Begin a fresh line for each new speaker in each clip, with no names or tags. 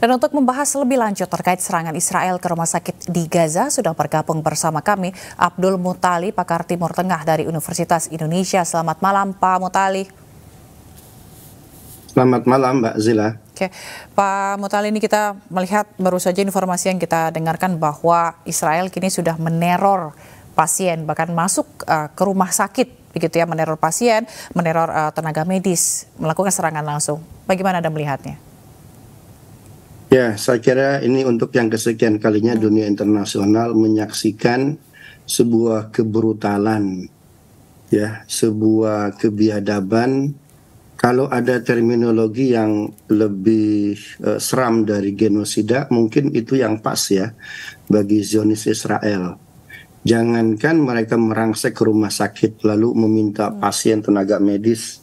Dan untuk membahas lebih lanjut terkait serangan Israel ke rumah sakit di Gaza, sudah bergabung bersama kami Abdul Mutali, pakar Timur Tengah dari Universitas Indonesia. Selamat malam Pak Mutali.
Selamat malam Mbak Zila.
Oke, Pak Mutali ini kita melihat baru saja informasi yang kita dengarkan bahwa Israel kini sudah meneror pasien, bahkan masuk uh, ke rumah sakit, begitu ya, meneror pasien, meneror uh, tenaga medis, melakukan serangan langsung. Bagaimana Anda melihatnya?
Ya, saya kira ini untuk yang kesekian kalinya hmm. dunia internasional menyaksikan sebuah kebrutalan, ya, sebuah kebiadaban. Kalau ada terminologi yang lebih uh, seram dari genosida, mungkin itu yang pas ya bagi Zionis Israel. Jangankan mereka merangsek ke rumah sakit lalu meminta hmm. pasien tenaga medis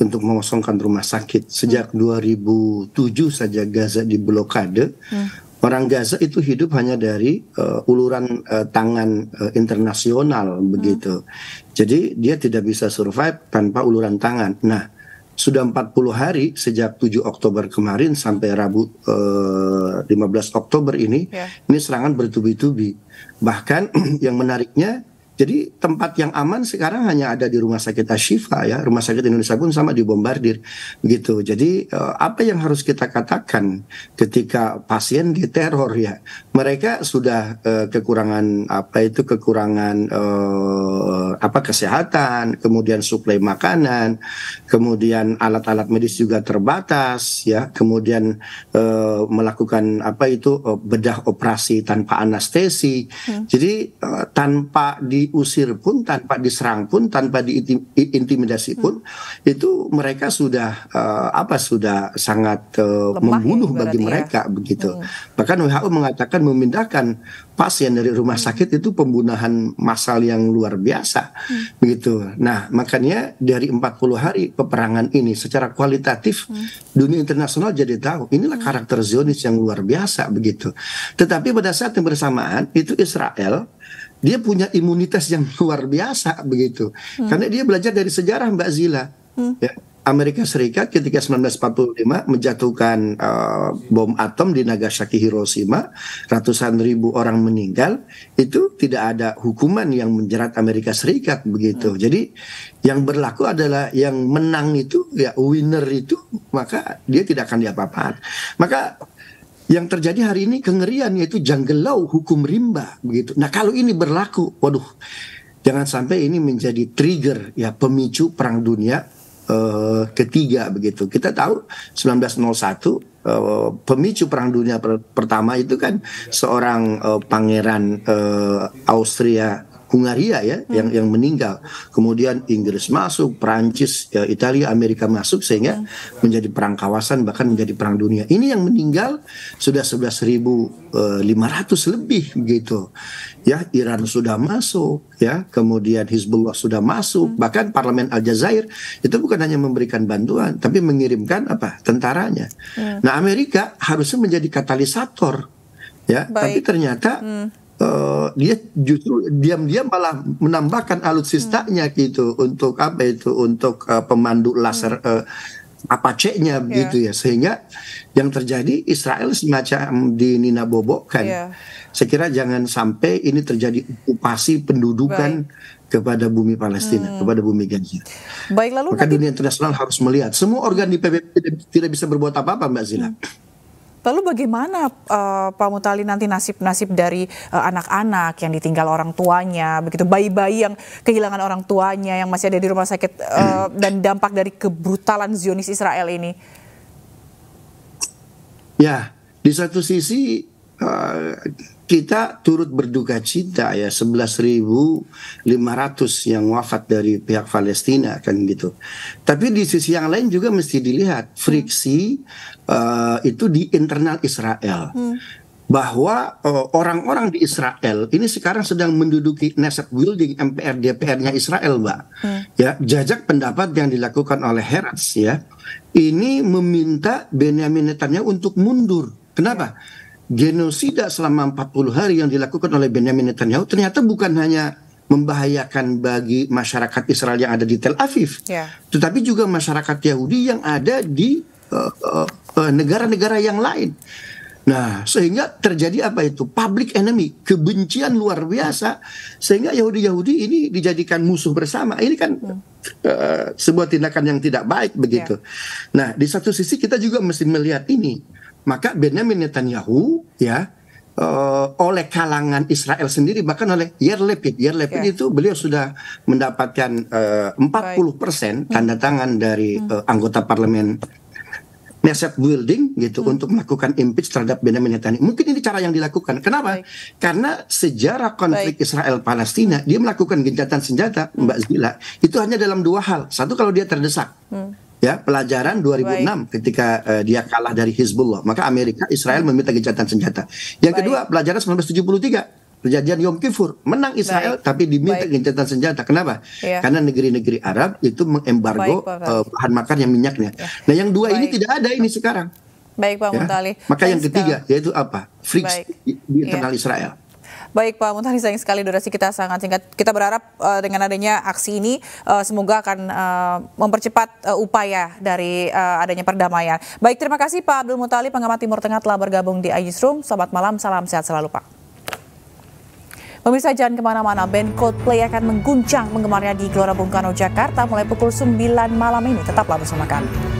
untuk mengosongkan rumah sakit. Sejak hmm. 2007 saja Gaza diblokade. Hmm. Orang Gaza itu hidup hanya dari uh, uluran uh, tangan uh, internasional hmm. begitu. Hmm. Jadi dia tidak bisa survive tanpa uluran tangan. Nah, sudah 40 hari sejak 7 Oktober kemarin sampai Rabu uh, 15 Oktober ini, yeah. ini serangan bertubi-tubi. Bahkan yang menariknya jadi tempat yang aman sekarang hanya ada di rumah sakit Ashifa ya, rumah sakit Indonesia pun sama di bombardir gitu. Jadi eh, apa yang harus kita katakan ketika pasien diteror ya, mereka sudah eh, kekurangan apa itu kekurangan eh, apa kesehatan, kemudian suplai makanan, kemudian alat-alat medis juga terbatas ya, kemudian eh, melakukan apa itu eh, bedah operasi tanpa anestesi. Hmm. Jadi eh, tanpa di diusir pun, tanpa diserang pun, tanpa diintimidasi pun, hmm. itu mereka sudah uh, apa sudah sangat uh, Lemah ya membunuh ya, bagi ya. mereka begitu. Hmm. Bahkan WHO mengatakan memindahkan pasien dari rumah hmm. sakit itu pembunuhan massal yang luar biasa hmm. begitu. Nah, makanya dari 40 hari peperangan ini secara kualitatif hmm. dunia internasional jadi tahu inilah hmm. karakter Zionis yang luar biasa begitu. Tetapi pada saat yang bersamaan itu Israel dia punya imunitas yang luar biasa begitu. Hmm. Karena dia belajar dari sejarah Mbak Zila. Hmm. Ya, Amerika Serikat ketika 1945 menjatuhkan uh, bom atom di Nagasaki Hiroshima, ratusan ribu orang meninggal, itu tidak ada hukuman yang menjerat Amerika Serikat begitu. Hmm. Jadi yang berlaku adalah yang menang itu ya winner itu maka dia tidak akan diapa apaan Maka yang terjadi hari ini kengerian yaitu janggelau hukum rimba begitu. Nah kalau ini berlaku, waduh, jangan sampai ini menjadi trigger ya pemicu perang dunia uh, ketiga begitu. Kita tahu 1901 uh, eh, pemicu perang dunia per pertama itu kan seorang uh, pangeran uh, Austria Hungaria ya hmm. yang yang meninggal. Kemudian Inggris masuk, Prancis, ya, Italia, Amerika masuk sehingga hmm. menjadi perang kawasan bahkan menjadi perang dunia. Ini yang meninggal sudah 11.500 eh, lebih gitu Ya, Iran sudah masuk, ya, kemudian Hizbullah sudah masuk, hmm. bahkan parlemen Aljazair itu bukan hanya memberikan bantuan tapi mengirimkan apa? tentaranya. Hmm. Nah, Amerika harusnya menjadi katalisator ya, Baik. tapi ternyata hmm Eh, dia justru diam-diam malah menambahkan alutsistanya hmm. gitu untuk apa itu untuk uh, pemandu laser hmm. uh, eh, apa ceknya yeah. Ya. gitu ya sehingga yang terjadi Israel semacam dinina kan Yeah. Saya kira jangan sampai ini terjadi okupasi pendudukan Baik. kepada bumi Palestina, hmm. kepada bumi Gaza.
Baik lalu maka dunia
internasional harus melihat semua organ di PBB tidak bisa berbuat apa-apa Mbak Zila. Hmm.
Lalu bagaimana uh, Pak Mutali nanti nasib-nasib dari eh, anak-anak uh, yang ditinggal orang tuanya, begitu bayi-bayi yang kehilangan orang tuanya yang masih ada di rumah sakit uh, dan dampak dari kebrutalan Zionis Israel ini?
Ya, di satu sisi Eh, kita turut berduka cita ya 11.500 yang wafat dari pihak Palestina kan gitu. Tapi di sisi yang lain juga mesti dilihat friksi uh, itu di internal Israel. Hmm. Bahwa eh, orang-orang uh, di Israel ini sekarang sedang menduduki Knesset Building MPR DPR-nya Israel, Mbak. Hmm. Ya, jajak pendapat yang dilakukan oleh Heratz ya. Ini meminta Benjamin Netanyahu untuk mundur. Kenapa? Hmm genosida selama 40 hari yang dilakukan oleh Benjamin Netanyahu ternyata bukan hanya membahayakan bagi masyarakat Israel yang ada di Tel Aviv, yeah. tetapi juga masyarakat Yahudi yang ada di eh, eh, eh, negara-negara uh, uh, yang lain. Nah, sehingga terjadi apa itu? Public enemy, kebencian luar biasa, sehingga Yahudi-Yahudi ini dijadikan musuh bersama. Ini kan hmm. uh, sebuah tindakan yang tidak baik begitu. Yeah. Nah, di satu sisi kita juga mesti melihat ini maka Benjamin Netanyahu ya uh, oleh kalangan Israel sendiri bahkan oleh Yair Lapid. Yair Lapid yeah. itu beliau sudah mendapatkan eh, uh, 40% persen tanda tangan dari hmm. uh, anggota parlemen Neset building gitu hmm. untuk melakukan impeach terhadap Benjamin Netanyahu. Mungkin ini cara yang dilakukan. Kenapa? Baik. Karena sejarah konflik Israel Palestina dia melakukan gencatan senjata hmm. Mbak Zila itu hanya dalam dua hal. Satu kalau dia terdesak. Hmm ya pelajaran 2006 Baik. ketika uh, dia kalah dari Hizbullah maka Amerika Israel hmm. meminta gencatan senjata yang Baik. kedua pelajaran 1973 perjanjian Yom Kippur menang Israel Baik. tapi diminta Baik. gencatan senjata kenapa ya. karena negeri-negeri Arab itu mengembargo uh, bahan makan yang minyaknya ya. nah yang dua Baik. ini tidak
ada ini sekarang Baik Pak ya. Mutali. Maka Baik yang
ketiga yaitu apa? Friksi di iya. internal ya. Israel.
Baik Pak Muntari, sayang sekali durasi kita sangat singkat. Kita berharap uh, dengan adanya aksi ini uh, semoga akan uh, mempercepat uh, upaya dari uh, adanya perdamaian. Baik, terima kasih Pak Abdul Mutali, pengamat Timur Tengah telah bergabung di IG's Room. Selamat malam, salam sehat selalu Pak. Pemirsa jangan kemana-mana, band Coldplay akan mengguncang penggemarnya di Gelora Bung Karno, Jakarta mulai pukul 9 malam ini. Tetaplah bersama kami.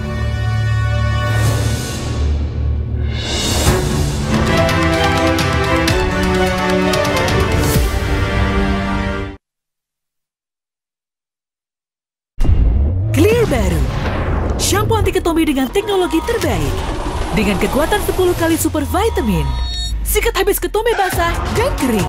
Ketombe dengan teknologi terbaik. Dengan kekuatan 10 kali super vitamin, sikat habis ketombe basah dan kering.